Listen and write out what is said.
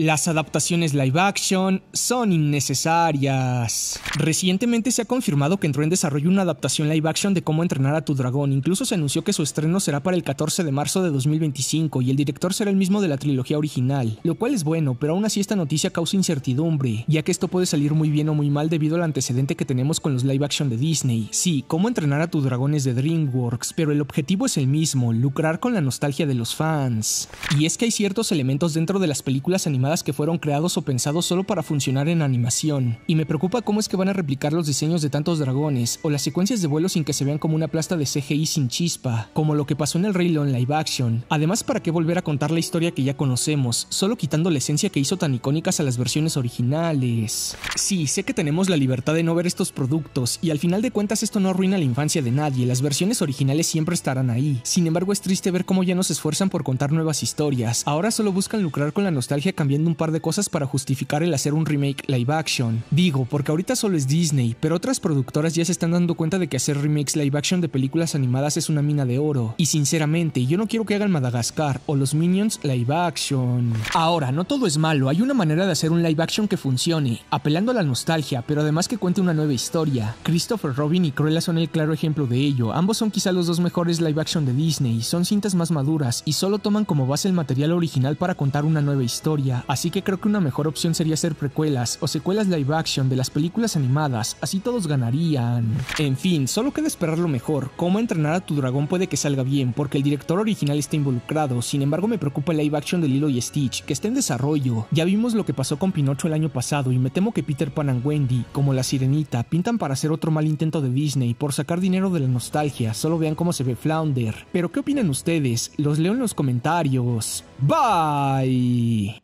Las adaptaciones live action son innecesarias. Recientemente se ha confirmado que entró en desarrollo una adaptación live action de cómo entrenar a tu dragón, incluso se anunció que su estreno será para el 14 de marzo de 2025 y el director será el mismo de la trilogía original, lo cual es bueno, pero aún así esta noticia causa incertidumbre, ya que esto puede salir muy bien o muy mal debido al antecedente que tenemos con los live action de Disney. Sí, cómo entrenar a tu dragón es de DreamWorks, pero el objetivo es el mismo, lucrar con la nostalgia de los fans. Y es que hay ciertos elementos dentro de las películas animadas que fueron creados o pensados solo para funcionar en animación, y me preocupa cómo es que van a replicar los diseños de tantos dragones o las secuencias de vuelo sin que se vean como una plasta de CGI sin chispa, como lo que pasó en el Rey León live action. Además, ¿para qué volver a contar la historia que ya conocemos, solo quitando la esencia que hizo tan icónicas a las versiones originales? Sí, sé que tenemos la libertad de no ver estos productos, y al final de cuentas esto no arruina la infancia de nadie, las versiones originales siempre estarán ahí. Sin embargo, es triste ver cómo ya no se esfuerzan por contar nuevas historias, ahora solo buscan lucrar con la nostalgia cambiando un par de cosas para justificar el hacer un remake live action. Digo, porque ahorita solo es Disney, pero otras productoras ya se están dando cuenta de que hacer remakes live action de películas animadas es una mina de oro. Y sinceramente, yo no quiero que hagan Madagascar o los Minions live action. Ahora, no todo es malo, hay una manera de hacer un live action que funcione, apelando a la nostalgia, pero además que cuente una nueva historia. Christopher Robin y Cruella son el claro ejemplo de ello. Ambos son quizá los dos mejores live action de Disney, son cintas más maduras y solo toman como base el material original para contar una nueva historia. Así que creo que una mejor opción sería hacer precuelas o secuelas live action de las películas animadas, así todos ganarían. En fin, solo queda esperar lo mejor. Cómo entrenar a tu dragón puede que salga bien, porque el director original está involucrado, sin embargo me preocupa el live action de Lilo y Stitch, que está en desarrollo. Ya vimos lo que pasó con Pinocho el año pasado y me temo que Peter Pan y Wendy, como la sirenita, pintan para hacer otro mal intento de Disney por sacar dinero de la nostalgia, solo vean cómo se ve Flounder. Pero ¿qué opinan ustedes? Los leo en los comentarios. Bye.